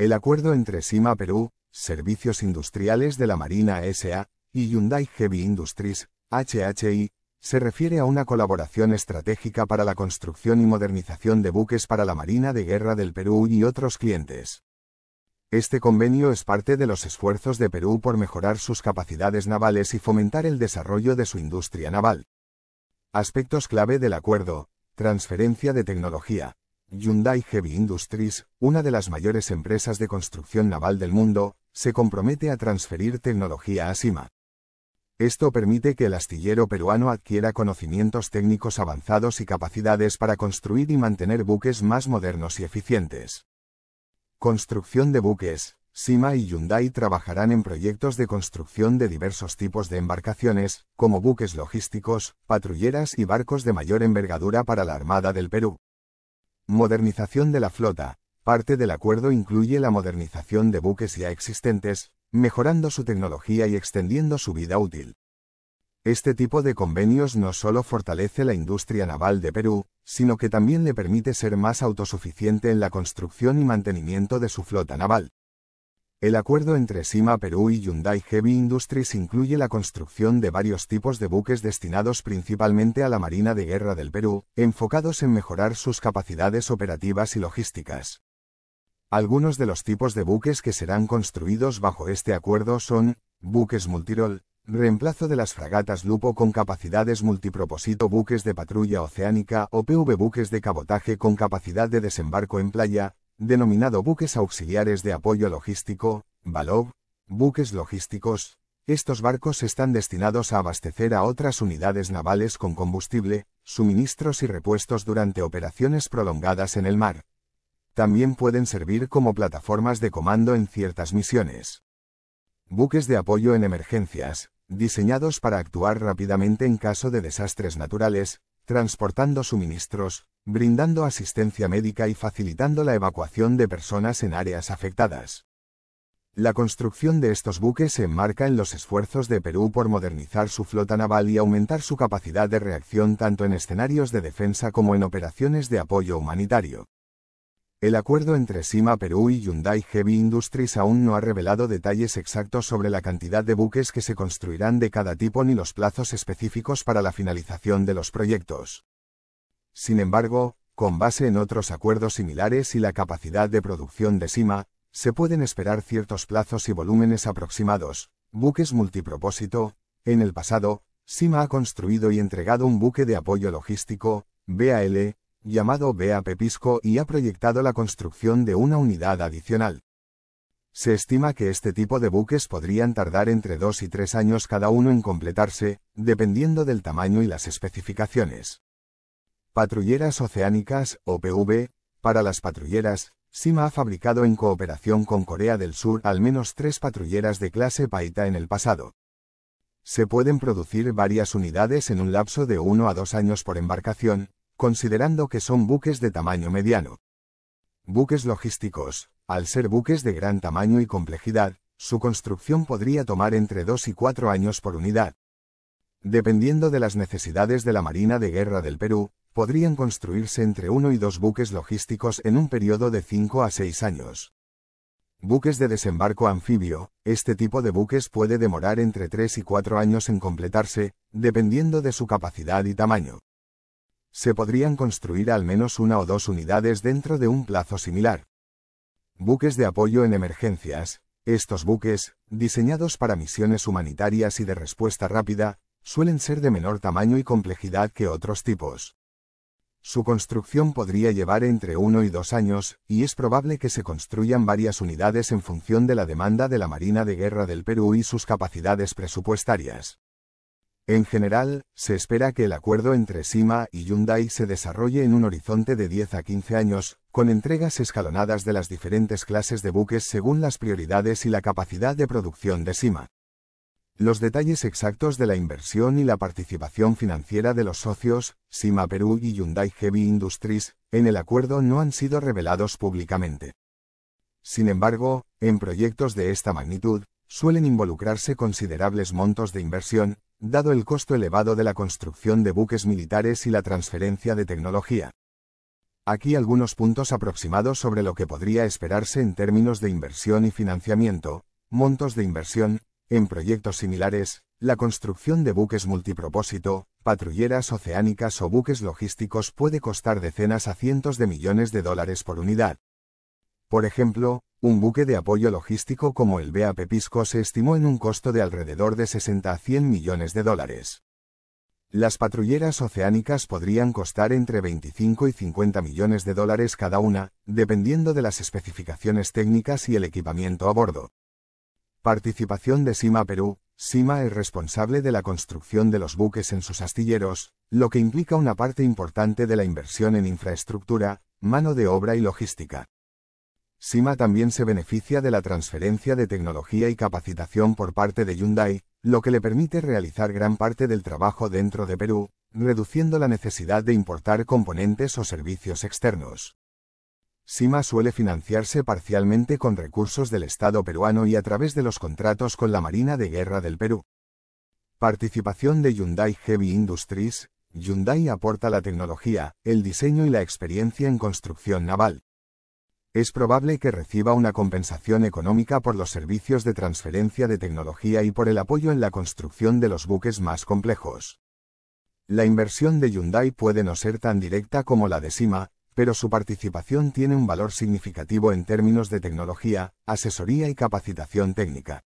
El acuerdo entre Sima Perú, Servicios Industriales de la Marina SA, y Hyundai Heavy Industries, HHI, se refiere a una colaboración estratégica para la construcción y modernización de buques para la Marina de Guerra del Perú y otros clientes. Este convenio es parte de los esfuerzos de Perú por mejorar sus capacidades navales y fomentar el desarrollo de su industria naval. Aspectos clave del acuerdo, transferencia de tecnología, Hyundai Heavy Industries, una de las mayores empresas de construcción naval del mundo, se compromete a transferir tecnología a Sima. Esto permite que el astillero peruano adquiera conocimientos técnicos avanzados y capacidades para construir y mantener buques más modernos y eficientes. Construcción de buques. Sima y Hyundai trabajarán en proyectos de construcción de diversos tipos de embarcaciones, como buques logísticos, patrulleras y barcos de mayor envergadura para la Armada del Perú. Modernización de la flota. Parte del acuerdo incluye la modernización de buques ya existentes, mejorando su tecnología y extendiendo su vida útil. Este tipo de convenios no solo fortalece la industria naval de Perú, sino que también le permite ser más autosuficiente en la construcción y mantenimiento de su flota naval. El acuerdo entre Sima Perú y Hyundai Heavy Industries incluye la construcción de varios tipos de buques destinados principalmente a la Marina de Guerra del Perú, enfocados en mejorar sus capacidades operativas y logísticas. Algunos de los tipos de buques que serán construidos bajo este acuerdo son, buques multirol, reemplazo de las fragatas Lupo con capacidades multipropósito buques de patrulla oceánica o PV buques de cabotaje con capacidad de desembarco en playa, denominado buques auxiliares de apoyo logístico, Balov, buques logísticos, estos barcos están destinados a abastecer a otras unidades navales con combustible, suministros y repuestos durante operaciones prolongadas en el mar. También pueden servir como plataformas de comando en ciertas misiones. Buques de apoyo en emergencias, diseñados para actuar rápidamente en caso de desastres naturales, transportando suministros, brindando asistencia médica y facilitando la evacuación de personas en áreas afectadas. La construcción de estos buques se enmarca en los esfuerzos de Perú por modernizar su flota naval y aumentar su capacidad de reacción tanto en escenarios de defensa como en operaciones de apoyo humanitario. El acuerdo entre Sima Perú y Hyundai Heavy Industries aún no ha revelado detalles exactos sobre la cantidad de buques que se construirán de cada tipo ni los plazos específicos para la finalización de los proyectos. Sin embargo, con base en otros acuerdos similares y la capacidad de producción de Sima, se pueden esperar ciertos plazos y volúmenes aproximados. Buques multipropósito. En el pasado, Sima ha construido y entregado un buque de apoyo logístico, BAL, llamado BAP Pisco y ha proyectado la construcción de una unidad adicional. Se estima que este tipo de buques podrían tardar entre dos y tres años cada uno en completarse, dependiendo del tamaño y las especificaciones. Patrulleras Oceánicas, OPV, para las patrulleras, SIMA ha fabricado en cooperación con Corea del Sur al menos tres patrulleras de clase Paita en el pasado. Se pueden producir varias unidades en un lapso de uno a dos años por embarcación, considerando que son buques de tamaño mediano. Buques logísticos, al ser buques de gran tamaño y complejidad, su construcción podría tomar entre dos y cuatro años por unidad. Dependiendo de las necesidades de la Marina de Guerra del Perú, podrían construirse entre uno y dos buques logísticos en un periodo de 5 a 6 años. Buques de desembarco anfibio, este tipo de buques puede demorar entre 3 y 4 años en completarse, dependiendo de su capacidad y tamaño. Se podrían construir al menos una o dos unidades dentro de un plazo similar. Buques de apoyo en emergencias. Estos buques, diseñados para misiones humanitarias y de respuesta rápida, suelen ser de menor tamaño y complejidad que otros tipos. Su construcción podría llevar entre uno y dos años, y es probable que se construyan varias unidades en función de la demanda de la Marina de Guerra del Perú y sus capacidades presupuestarias. En general, se espera que el acuerdo entre Sima y Hyundai se desarrolle en un horizonte de 10 a 15 años, con entregas escalonadas de las diferentes clases de buques según las prioridades y la capacidad de producción de Sima. Los detalles exactos de la inversión y la participación financiera de los socios, Sima Perú y Hyundai Heavy Industries, en el acuerdo no han sido revelados públicamente. Sin embargo, en proyectos de esta magnitud, suelen involucrarse considerables montos de inversión, dado el costo elevado de la construcción de buques militares y la transferencia de tecnología. Aquí algunos puntos aproximados sobre lo que podría esperarse en términos de inversión y financiamiento, montos de inversión, en proyectos similares, la construcción de buques multipropósito, patrulleras oceánicas o buques logísticos puede costar decenas a cientos de millones de dólares por unidad. Por ejemplo, un buque de apoyo logístico como el BAP Pisco se estimó en un costo de alrededor de 60 a 100 millones de dólares. Las patrulleras oceánicas podrían costar entre 25 y 50 millones de dólares cada una, dependiendo de las especificaciones técnicas y el equipamiento a bordo. Participación de Sima Perú. Sima es responsable de la construcción de los buques en sus astilleros, lo que implica una parte importante de la inversión en infraestructura, mano de obra y logística. Sima también se beneficia de la transferencia de tecnología y capacitación por parte de Hyundai, lo que le permite realizar gran parte del trabajo dentro de Perú, reduciendo la necesidad de importar componentes o servicios externos. Sima suele financiarse parcialmente con recursos del Estado peruano y a través de los contratos con la Marina de Guerra del Perú. Participación de Hyundai Heavy Industries, Hyundai aporta la tecnología, el diseño y la experiencia en construcción naval. Es probable que reciba una compensación económica por los servicios de transferencia de tecnología y por el apoyo en la construcción de los buques más complejos. La inversión de Hyundai puede no ser tan directa como la de Sima, pero su participación tiene un valor significativo en términos de tecnología, asesoría y capacitación técnica.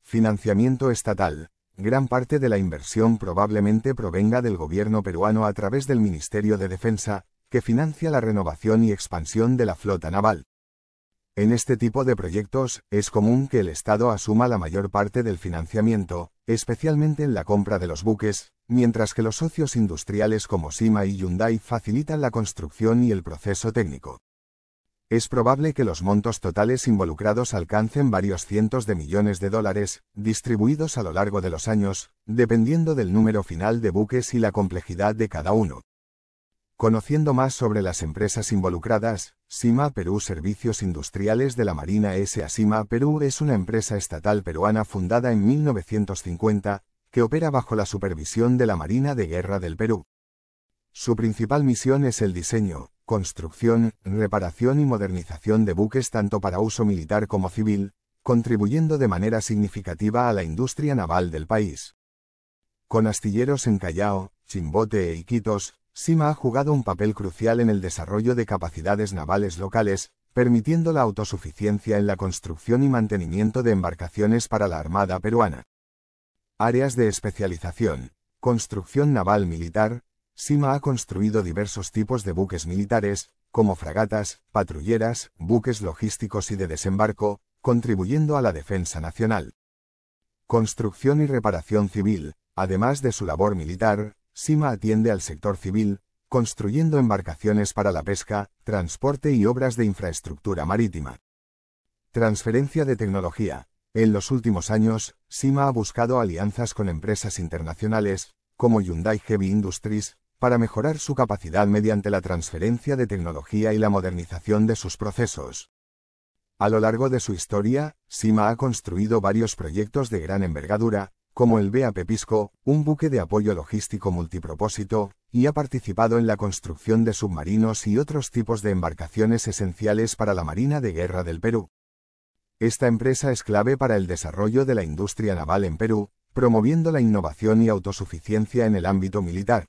Financiamiento estatal. Gran parte de la inversión probablemente provenga del gobierno peruano a través del Ministerio de Defensa, que financia la renovación y expansión de la flota naval. En este tipo de proyectos, es común que el Estado asuma la mayor parte del financiamiento, especialmente en la compra de los buques, mientras que los socios industriales como Sima y Hyundai facilitan la construcción y el proceso técnico. Es probable que los montos totales involucrados alcancen varios cientos de millones de dólares, distribuidos a lo largo de los años, dependiendo del número final de buques y la complejidad de cada uno. Conociendo más sobre las empresas involucradas, Sima Perú Servicios Industriales de la Marina S.A. Sima Perú es una empresa estatal peruana fundada en 1950, que opera bajo la supervisión de la Marina de Guerra del Perú. Su principal misión es el diseño, construcción, reparación y modernización de buques tanto para uso militar como civil, contribuyendo de manera significativa a la industria naval del país. Con astilleros en Callao, Chimbote e Iquitos, Sima ha jugado un papel crucial en el desarrollo de capacidades navales locales, permitiendo la autosuficiencia en la construcción y mantenimiento de embarcaciones para la Armada peruana. Áreas de especialización. Construcción naval militar. Sima ha construido diversos tipos de buques militares, como fragatas, patrulleras, buques logísticos y de desembarco, contribuyendo a la defensa nacional. Construcción y reparación civil. Además de su labor militar, Sima atiende al sector civil, construyendo embarcaciones para la pesca, transporte y obras de infraestructura marítima. Transferencia de tecnología. En los últimos años, Sima ha buscado alianzas con empresas internacionales, como Hyundai Heavy Industries, para mejorar su capacidad mediante la transferencia de tecnología y la modernización de sus procesos. A lo largo de su historia, Sima ha construido varios proyectos de gran envergadura, como el BAP Pepisco, un buque de apoyo logístico multipropósito, y ha participado en la construcción de submarinos y otros tipos de embarcaciones esenciales para la Marina de Guerra del Perú. Esta empresa es clave para el desarrollo de la industria naval en Perú, promoviendo la innovación y autosuficiencia en el ámbito militar.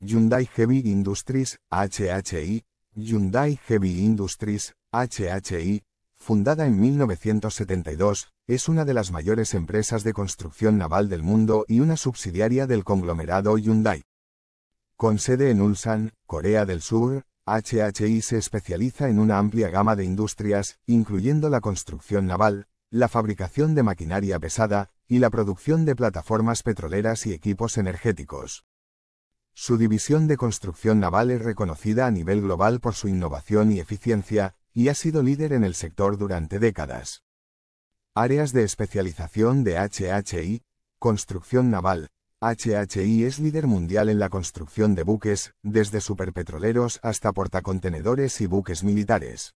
Hyundai Heavy Industries, HHI, Hyundai Heavy Industries, HHI, fundada en 1972, es una de las mayores empresas de construcción naval del mundo y una subsidiaria del conglomerado Hyundai. Con sede en Ulsan, Corea del Sur, HHI se especializa en una amplia gama de industrias, incluyendo la construcción naval, la fabricación de maquinaria pesada y la producción de plataformas petroleras y equipos energéticos. Su división de construcción naval es reconocida a nivel global por su innovación y eficiencia, y ha sido líder en el sector durante décadas. Áreas de especialización de HHI, construcción naval. HHI es líder mundial en la construcción de buques, desde superpetroleros hasta portacontenedores y buques militares.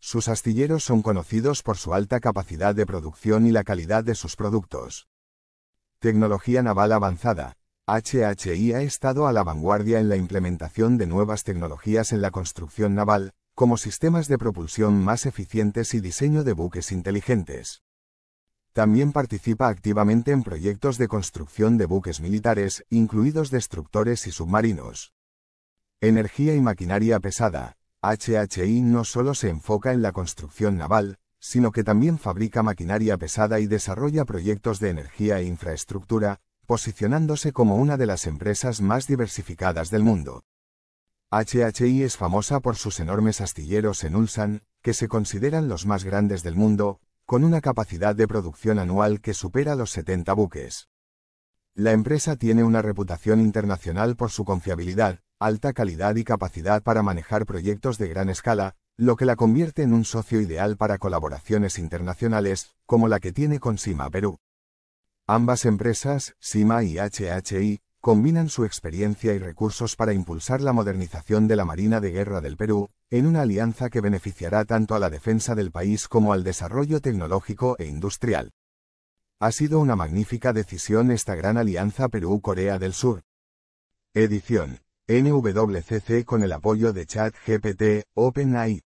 Sus astilleros son conocidos por su alta capacidad de producción y la calidad de sus productos. Tecnología naval avanzada. HHI ha estado a la vanguardia en la implementación de nuevas tecnologías en la construcción naval, como sistemas de propulsión más eficientes y diseño de buques inteligentes. También participa activamente en proyectos de construcción de buques militares, incluidos destructores y submarinos. Energía y maquinaria pesada, HHI no solo se enfoca en la construcción naval, sino que también fabrica maquinaria pesada y desarrolla proyectos de energía e infraestructura, posicionándose como una de las empresas más diversificadas del mundo. HHI es famosa por sus enormes astilleros en Ulsan, que se consideran los más grandes del mundo, con una capacidad de producción anual que supera los 70 buques. La empresa tiene una reputación internacional por su confiabilidad, alta calidad y capacidad para manejar proyectos de gran escala, lo que la convierte en un socio ideal para colaboraciones internacionales, como la que tiene con Sima Perú. Ambas empresas, Sima y HHI, combinan su experiencia y recursos para impulsar la modernización de la Marina de Guerra del Perú, en una alianza que beneficiará tanto a la defensa del país como al desarrollo tecnológico e industrial. Ha sido una magnífica decisión esta gran alianza Perú-Corea del Sur. Edición. NWCC con el apoyo de ChatGPT, OpenAI.